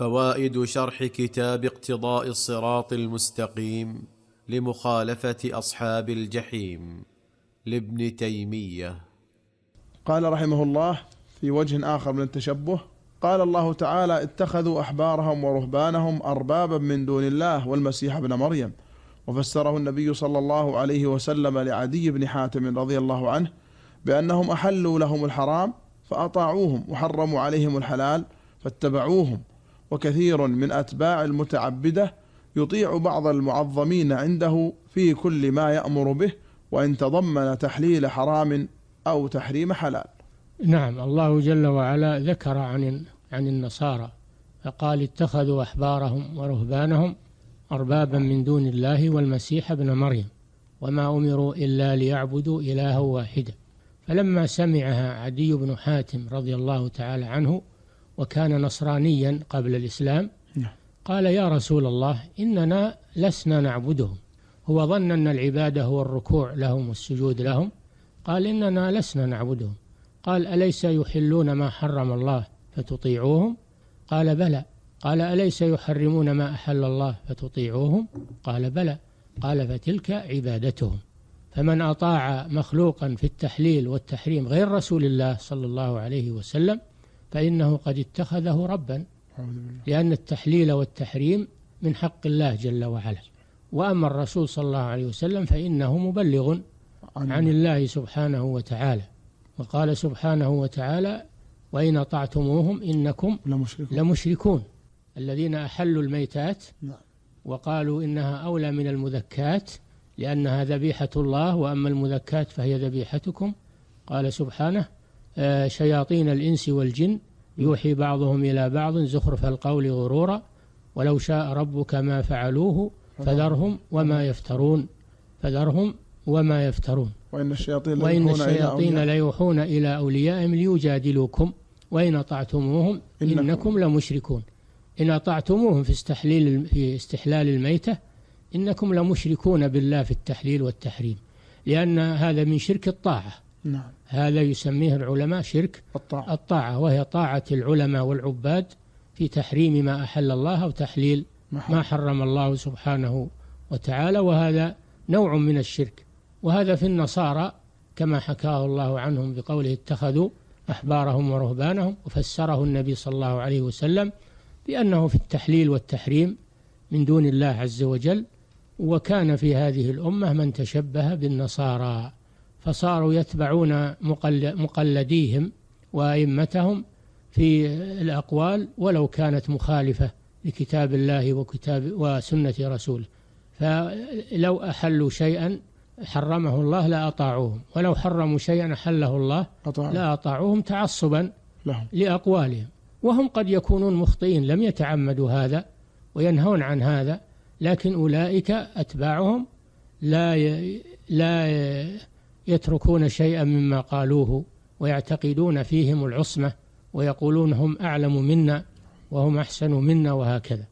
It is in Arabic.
فوائد شرح كتاب اقتضاء الصراط المستقيم لمخالفه اصحاب الجحيم لابن تيميه قال رحمه الله في وجه اخر من التشبه قال الله تعالى اتخذوا احبارهم ورهبانهم اربابا من دون الله والمسيح ابن مريم وفسره النبي صلى الله عليه وسلم لعدي بن حاتم رضي الله عنه بانهم احلوا لهم الحرام فاطاعوهم وحرموا عليهم الحلال فاتبعوهم وكثير من أتباع المتعبدة يطيع بعض المعظمين عنده في كل ما يأمر به وإن تضمن تحليل حرام أو تحريم حلال نعم الله جل وعلا ذكر عن عن النصارى فقال اتخذوا أحبارهم ورهبانهم أربابا من دون الله والمسيح ابن مريم وما أمروا إلا ليعبدوا إلها واحدا فلما سمعها عدي بن حاتم رضي الله تعالى عنه وكان نصرانيا قبل الإسلام نعم. قال يا رسول الله إننا لسنا نعبدهم هو ظن أن العبادة هو الركوع لهم والسجود لهم قال إننا لسنا نعبدهم قال أليس يحلون ما حرم الله فتطيعوهم قال بلى قال أليس يحرمون ما أحل الله فتطيعوهم قال بلى قال فتلك عبادتهم فمن أطاع مخلوقا في التحليل والتحريم غير رسول الله صلى الله عليه وسلم فإنه قد اتخذه ربا لأن التحليل والتحريم من حق الله جل وعلا وأما الرسول صلى الله عليه وسلم فإنه مبلغ عن الله سبحانه وتعالى وقال سبحانه وتعالى وإن أطعتموهم إنكم لمشركون, لمشركون الذين أحلوا الميتات نعم. وقالوا إنها أولى من المذكات لأنها ذبيحة الله وأما المذكات فهي ذبيحتكم قال سبحانه آه، شياطين الإنس والجن يوحي بعضهم إلى بعض زخرف القول غرورا ولو شاء ربك ما فعلوه فذرهم وما يفترون فذرهم وما يفترون وإن الشياطين, وإن الشياطين ليوحون إلى أوليائهم ليجادلوكم وإن أطعتموهم إنكم, إنكم لمشركون إن أطعتموهم في استحليل في استحلال الميتة إنكم لمشركون بالله في التحليل والتحريم لأن هذا من شرك الطاعة نعم. هذا يسميه العلماء شرك الطاعة. الطاعة وهي طاعة العلماء والعباد في تحريم ما أحل الله وتحليل تحليل ما حرم الله سبحانه وتعالى وهذا نوع من الشرك وهذا في النصارى كما حكاه الله عنهم بقوله اتخذوا أحبارهم ورهبانهم وفسره النبي صلى الله عليه وسلم بأنه في التحليل والتحريم من دون الله عز وجل وكان في هذه الأمة من تشبه بالنصارى فصاروا يتبعون مقلديهم وأئمتهم في الأقوال ولو كانت مخالفة لكتاب الله وكتاب وسنة رسوله فلو أحلوا شيئا حرمه الله لأطاعوهم ولو حرموا شيئا أحله الله لأطاعوهم تعصبا لهم. لأقوالهم وهم قد يكونون مخطئين لم يتعمدوا هذا وينهون عن هذا لكن أولئك أتباعهم لا لا يتركون شيئا مما قالوه ويعتقدون فيهم العصمة ويقولون هم أعلم منا وهم أحسن منا وهكذا